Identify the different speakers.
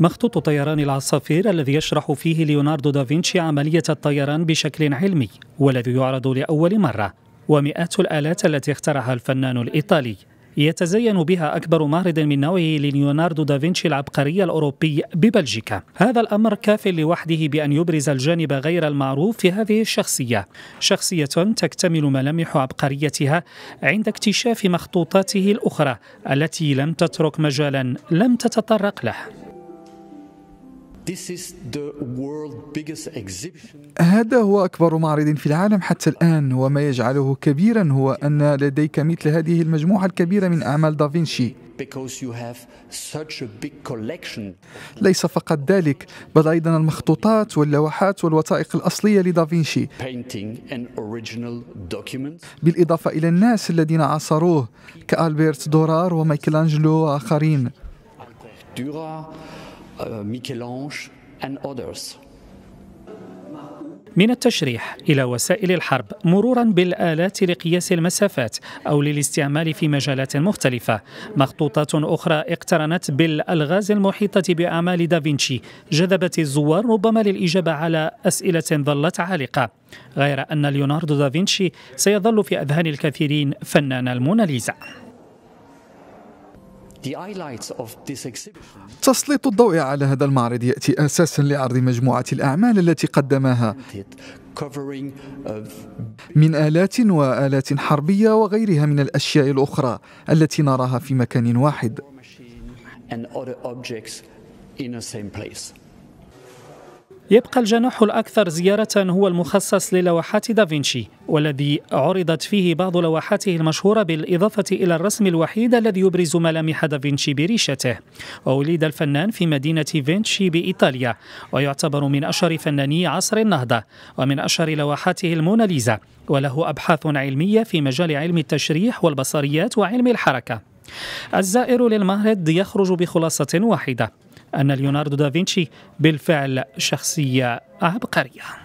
Speaker 1: مخطوط طيران العصافير الذي يشرح فيه ليوناردو دافنشي عملية الطيران بشكل علمي والذي يعرض لأول مرة ومئات الآلات التي اخترعها الفنان الإيطالي يتزين بها أكبر معرض من نوعه لليوناردو دافنشي العبقري الأوروبي ببلجيكا هذا الأمر كاف لوحده بأن يبرز الجانب غير المعروف في هذه الشخصية شخصية تكتمل ملامح عبقريتها عند اكتشاف مخطوطاته الأخرى التي لم تترك مجالا لم تتطرق له
Speaker 2: هذا هو أكبر معرض في العالم حتى الآن وما يجعله كبيرا هو أن لديك مثل هذه المجموعة الكبيرة من أعمال دافنشي ليس فقط ذلك بل أيضا المخطوطات واللوحات والوثائق الأصلية لدافنشي بالإضافة إلى الناس الذين عاصروه كألبرت دورار ومايكل أنجلو وآخرين Michel-Ange آه، and others.
Speaker 1: من التشريح إلى وسائل الحرب مرورا بالآلات لقياس المسافات أو للاستعمال في مجالات مختلفة مخطوطات أخرى اقترنت بالألغاز المحيطة بأعمال دافنشي جذبت الزوار ربما للإجابة على أسئلة ظلت عالقة غير أن ليوناردو دافنشي سيظل في أذهان الكثيرين فنان الموناليزا
Speaker 2: تسليط الضوء على هذا المعرض ياتي اساسا لعرض مجموعه الاعمال التي قدمها من آلات وآلات حربية وغيرها من الأشياء الأخرى التي نراها في مكان واحد.
Speaker 1: يبقى الجناح الأكثر زيارة هو المخصص للوحات دافنشي والذي عرضت فيه بعض لوحاته المشهورة بالإضافة إلى الرسم الوحيد الذي يبرز ملامح دافنشي بريشته وولد الفنان في مدينة فينشي بإيطاليا ويعتبر من أشهر فناني عصر النهضة ومن أشهر لوحاته الموناليزا وله أبحاث علمية في مجال علم التشريح والبصريات وعلم الحركة الزائر للمهرد يخرج بخلاصة واحدة أن ليوناردو دافنشي بالفعل شخصية عبقرية